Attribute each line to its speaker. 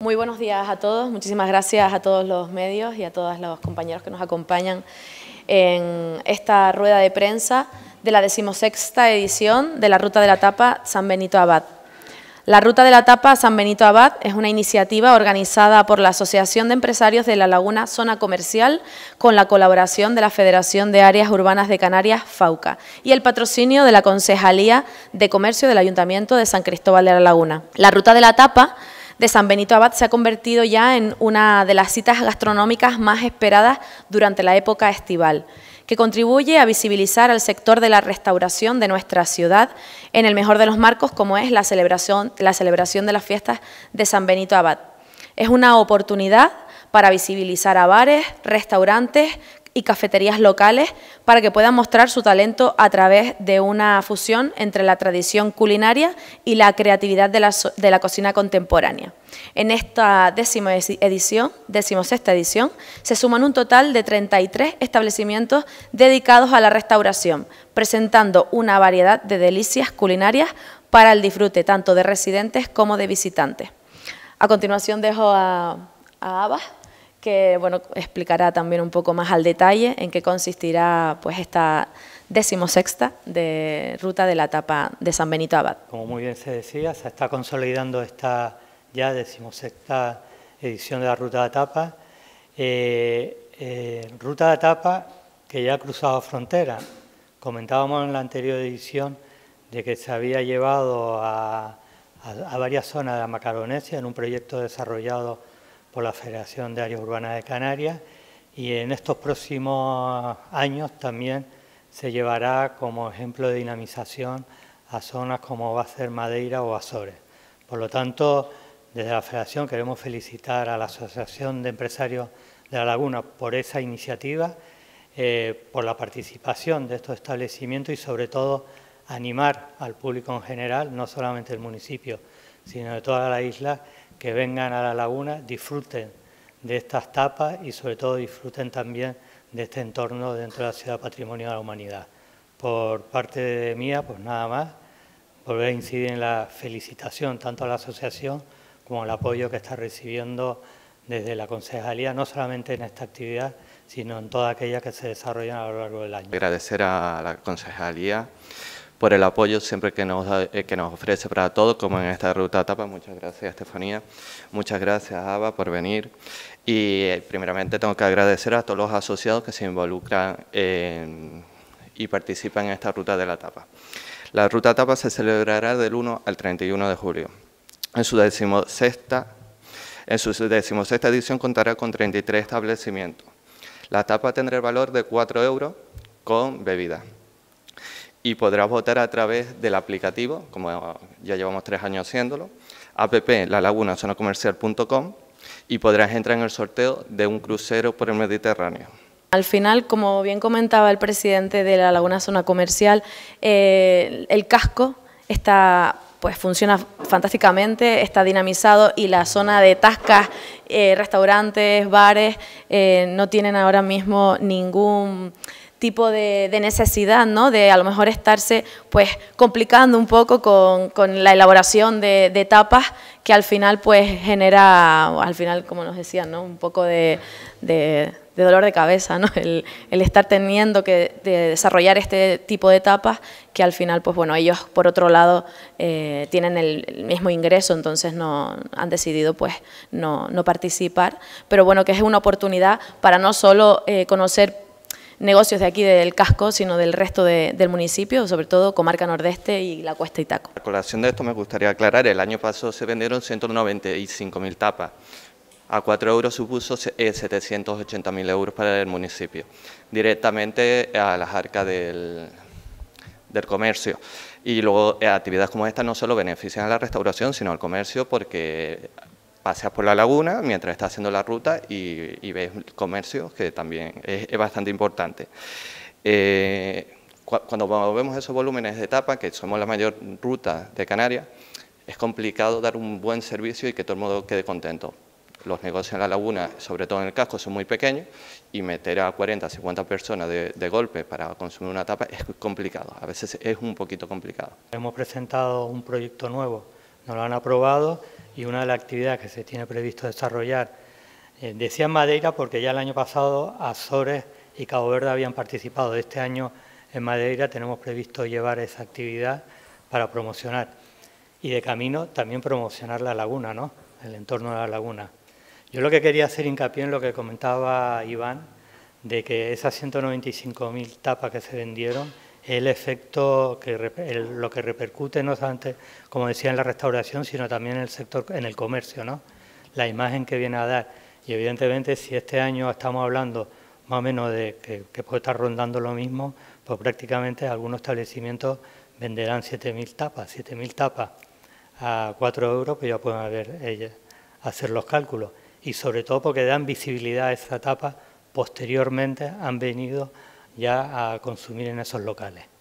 Speaker 1: Muy buenos días a todos, muchísimas gracias a todos los medios y a todos los compañeros que nos acompañan en esta rueda de prensa de la decimosexta edición de la Ruta de la Tapa San Benito Abad. La Ruta de la Tapa San Benito Abad es una iniciativa organizada por la Asociación de Empresarios de la Laguna Zona Comercial con la colaboración de la Federación de Áreas Urbanas de Canarias, FAUCA, y el patrocinio de la Concejalía de Comercio del Ayuntamiento de San Cristóbal de la Laguna. La Ruta de la Tapa de San Benito Abad se ha convertido ya en una de las citas gastronómicas más esperadas durante la época estival, que contribuye a visibilizar al sector de la restauración de nuestra ciudad en el mejor de los marcos como es la celebración, la celebración de las fiestas de San Benito Abad. Es una oportunidad para visibilizar a bares, restaurantes, y cafeterías locales para que puedan mostrar su talento a través de una fusión entre la tradición culinaria y la creatividad de la, cocina contemporánea. En esta décima edición, decimosexta edición, se suman un total de 33 establecimientos dedicados a la restauración, presentando una variedad de delicias culinarias para el disfrute tanto de residentes como de visitantes. A continuación dejo a, a que bueno, explicará también un poco más al detalle en qué consistirá pues, esta decimosexta de ruta de la etapa de San Benito Abad.
Speaker 2: Como muy bien se decía, se está consolidando esta ya decimosexta edición de la ruta de etapa. Eh, eh, ruta de etapa que ya ha cruzado frontera. Comentábamos en la anterior edición de que se había llevado a, a varias zonas de la Macaronesia en un proyecto desarrollado por la Federación de Áreas Urbanas de Canarias y en estos próximos años también se llevará como ejemplo de dinamización a zonas como va a ser Madeira o Azores. Por lo tanto, desde la Federación queremos felicitar a la Asociación de Empresarios de la Laguna por esa iniciativa, eh, por la participación de estos establecimientos y sobre todo animar al público en general, no solamente el municipio, sino de toda la isla, que vengan a la laguna, disfruten de estas tapas y sobre todo disfruten también de este entorno dentro de la Ciudad Patrimonio de la Humanidad. Por parte de mía, pues nada más, volver a incidir en la felicitación tanto a la asociación como al apoyo que está recibiendo desde la concejalía, no solamente en esta actividad, sino en toda aquella que se desarrollan a lo largo del año.
Speaker 3: Agradecer a la concejalía por el apoyo siempre que nos, eh, que nos ofrece para todos, como en esta ruta etapa. Muchas gracias, Estefanía. Muchas gracias, Ava, por venir. Y eh, primeramente tengo que agradecer a todos los asociados que se involucran y participan en esta ruta de la etapa. La ruta etapa se celebrará del 1 al 31 de julio. En su decimosexta, en su decimosexta edición contará con 33 establecimientos. La tapa tendrá el valor de 4 euros con bebida y podrás votar a través del aplicativo, como ya llevamos tres años haciéndolo, app comercial.com y podrás entrar en el sorteo de un crucero por el Mediterráneo.
Speaker 1: Al final, como bien comentaba el presidente de la Laguna Zona Comercial, eh, el casco está pues funciona fantásticamente, está dinamizado y la zona de tascas, eh, restaurantes, bares, eh, no tienen ahora mismo ningún tipo de, necesidad, ¿no? De a lo mejor estarse pues complicando un poco con, la elaboración de, etapas que al final pues genera, al final como nos decían, ¿no? Un poco de, dolor de cabeza, ¿no? El, estar teniendo que desarrollar este tipo de etapas que al final pues bueno, ellos por otro lado eh, tienen el, mismo ingreso, entonces no han decidido pues no, no, participar, pero bueno que es una oportunidad para no solo eh, conocer negocios de aquí del casco, sino del resto del municipio, sobre todo comarca nordeste y la cuesta y taco. A
Speaker 3: colación de esto me gustaría aclarar, el año pasado se vendieron 195.000 tapas, a 4 euros supuso 780.000 eh, euros para el municipio, directamente a las arcas del, del comercio. Y luego eh, actividades como esta no solo benefician a la restauración, sino al comercio porque paseas por la laguna mientras estás haciendo la ruta y, y ves comercio que también es, bastante importante. Eh, cuando vemos esos volúmenes de etapa, que somos la mayor ruta de Canarias, es complicado dar un buen servicio y que todo el mundo quede contento. Los negocios en la laguna, sobre todo en el casco, son muy pequeños y meter a 40, 50 personas de, de golpe para consumir una tapa es complicado, a veces es un poquito complicado.
Speaker 2: Hemos presentado un proyecto nuevo, nos lo han aprobado y una de las actividades que se tiene previsto desarrollar. Eh, decía Madeira porque ya el año pasado Azores y Cabo Verde habían participado. Este año en Madeira tenemos previsto llevar esa actividad para promocionar. Y de camino también promocionar la laguna, ¿no? el entorno de la laguna. Yo lo que quería hacer hincapié en lo que comentaba Iván, de que esas 195.000 tapas que se vendieron el efecto, que, lo que repercute no solamente, como decía, en la restauración, sino también en el sector, en el comercio, ¿no? La imagen que viene a dar. Y evidentemente, si este año estamos hablando más o menos de que, puede estar rondando lo mismo, pues prácticamente algunos establecimientos venderán 7.000 tapas. 7.000 tapas a 4 euros, pues ya pueden hacer los cálculos. Y sobre todo porque dan visibilidad a esa tapa, posteriormente han venido ya a consumir en esos locales.